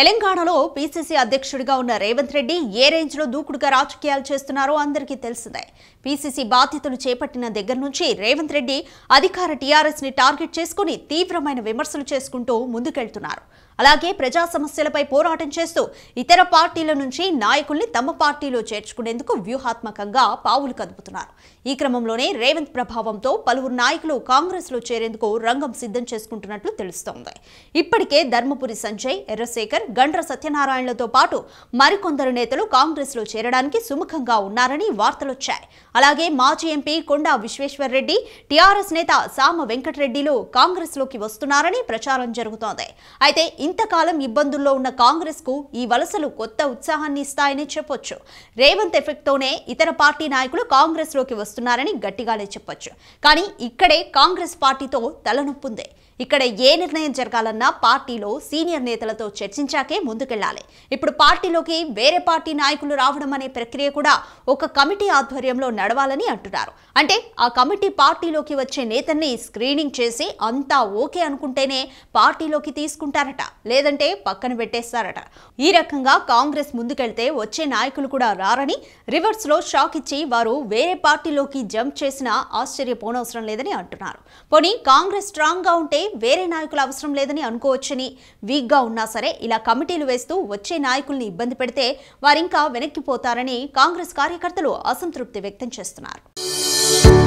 తెలంగాణలో పీసీసీ అధ్యక్షుడిగా ఉన్న రేవంత్ రెడ్డి ఏ రేంజ్లో దూకుడుగా రాజకీయాలు చేస్తున్నారో అందరికీ తెలిసిందే పీసీసీ బాధ్యతలు చేపట్టిన దగ్గర నుంచి రేవంత్ రెడ్డి అధికార టీఆర్ఎస్ని టార్గెట్ చేసుకుని తీవ్రమైన విమర్శలు చేసుకుంటూ ముందుకెళ్తున్నారు అలాగే ప్రజా సమస్యలపై పోరాటం చేస్తూ ఇతర పార్టీల నుంచి నాయకుల్ని తమ పార్టీలో చేర్చుకునేందుకు వ్యూహాత్మకంగా పావులు కదుపుతున్నారు ఈ క్రమంలోనే రేవంత్ ప్రభావంతో పలువురు నాయకులు కాంగ్రెస్లో చేరేందుకు రంగం సిద్ధం చేసుకుంటున్నట్లు తెలుస్తోంది ఇప్పటికే ధర్మపురి సంజయ్ ఎర్రశేఖర్ గండ్ర సత్యనారాయణలతో పాటు మరికొందరు నేతలు కాంగ్రెస్లో చేరడానికి సుముఖంగా ఉన్నారని వార్తలొచ్చాయి అలాగే మాజీ ఎంపీ కొండా విశ్వేశ్వర్రెడ్డి టీఆర్ఎస్ నేత సామ వెంకటరెడ్డిలు లోకి వస్తున్నారని ప్రచారం జరుగుతోంది అయితే ఇంతకాలం ఇబ్బందుల్లో ఉన్న కాంగ్రెస్ కు ఈ వలసలు కొత్త ఉత్సాహాన్ని ఇస్తాయని చెప్పొచ్చు రేవంత్ ఎఫెక్ట్ తోనే ఇతర పార్టీ నాయకులు కాంగ్రెస్లోకి వస్తున్నారని గట్టిగానే చెప్పొచ్చు కానీ ఇక్కడే కాంగ్రెస్ పార్టీతో తలనొప్పుంది ఇక్కడ ఏ నిర్ణయం జరగాలన్నా పార్టీలో సీనియర్ నేతలతో చర్చించి చర్చించాకే ముందుకెళ్లాలి ఇప్పుడు పార్టీలోకి వేరే పార్టీ నాయకులు రావడం అనే ప్రక్రియ కూడా ఒక కమిటీ ఆధ్వర్యంలో నడవాలని అంటున్నారు అంటే ఆ కమిటీ పార్టీలోకి వచ్చే నేతన్ని స్క్రీనింగ్ చేసి అంతా ఓకే అనుకుంటేనే పార్టీలోకి తీసుకుంటారట లేదంటే పక్కన పెట్టేస్తారట ఈ రకంగా కాంగ్రెస్ ముందుకెళ్తే వచ్చే నాయకులు కూడా రారని రివర్స్ లో షాక్ ఇచ్చి వారు వేరే పార్టీలోకి జంప్ చేసినా ఆశ్చర్యపోనవసరం లేదని అంటున్నారు పోనీ కాంగ్రెస్ స్ట్రాంగ్ గా ఉంటే వేరే నాయకులు అవసరం లేదని అనుకోవచ్చని వీక్ గా ఉన్నా సరే ఇలా కమిటీలు వేస్తూ వచ్చే నాయకుల్ని ఇబ్బంది పెడితే వారింకా వెనక్కిపోతారని కాంగ్రెస్ కార్యకర్తలు అసంతృప్తి వ్యక్తం చేస్తున్నారు